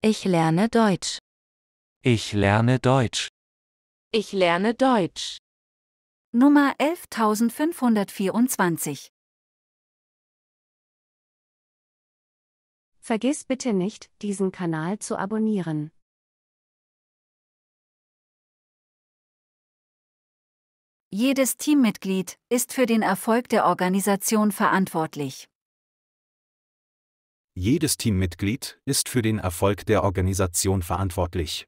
Ich lerne Deutsch. Ich lerne Deutsch. Ich lerne Deutsch. Nummer 11524 Vergiss bitte nicht, diesen Kanal zu abonnieren. Jedes Teammitglied ist für den Erfolg der Organisation verantwortlich. Jedes Teammitglied ist für den Erfolg der Organisation verantwortlich.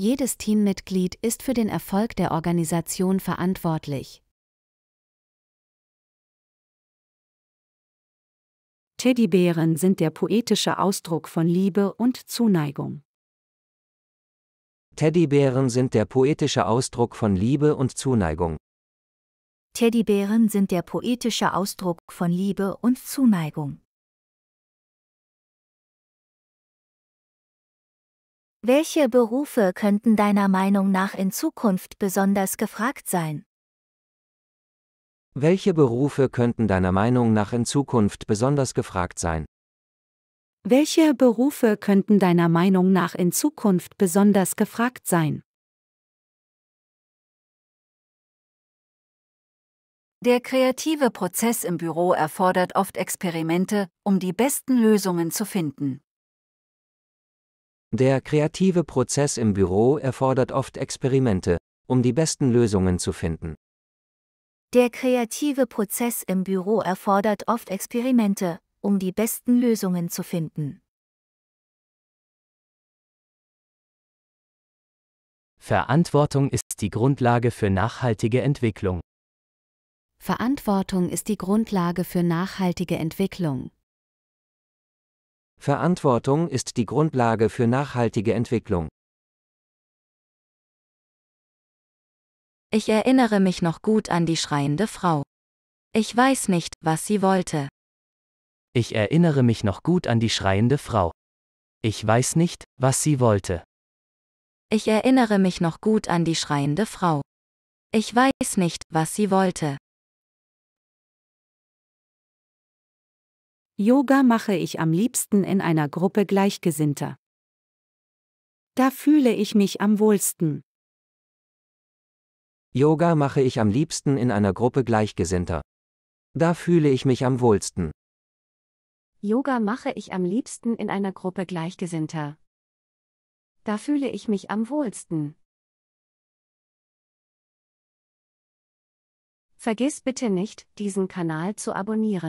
Jedes Teammitglied ist für den Erfolg der Organisation verantwortlich. Teddybären sind der poetische Ausdruck von Liebe und Zuneigung. Teddybären sind der poetische Ausdruck von Liebe und Zuneigung. Teddybären sind der poetische Ausdruck von Liebe und Zuneigung. Welche Berufe könnten deiner Meinung nach in Zukunft besonders gefragt sein? Welche Berufe könnten deiner Meinung nach in Zukunft besonders gefragt sein? Welche Berufe könnten deiner Meinung nach in Zukunft besonders gefragt sein? Der kreative Prozess im Büro erfordert oft Experimente, um die besten Lösungen zu finden. Der kreative Prozess im Büro erfordert oft Experimente, um die besten Lösungen zu finden. Der kreative Prozess im Büro erfordert oft Experimente, um die besten Lösungen zu finden. Verantwortung ist die Grundlage für nachhaltige Entwicklung. Verantwortung ist die Grundlage für nachhaltige Entwicklung. Verantwortung ist die Grundlage für nachhaltige Entwicklung. Ich erinnere mich noch gut an die schreiende Frau. Ich weiß nicht, was sie wollte. Ich erinnere mich noch gut an die schreiende Frau. Ich weiß nicht, was sie wollte. Ich erinnere mich noch gut an die schreiende Frau. Ich weiß nicht, was sie wollte. Yoga mache ich am liebsten in einer Gruppe Gleichgesinnter. Da fühle ich mich am wohlsten. Yoga mache ich am liebsten in einer Gruppe Gleichgesinnter. Da fühle ich mich am wohlsten. Yoga mache ich am liebsten in einer Gruppe Gleichgesinnter. Da fühle ich mich am wohlsten. Vergiss bitte nicht, diesen Kanal zu abonnieren.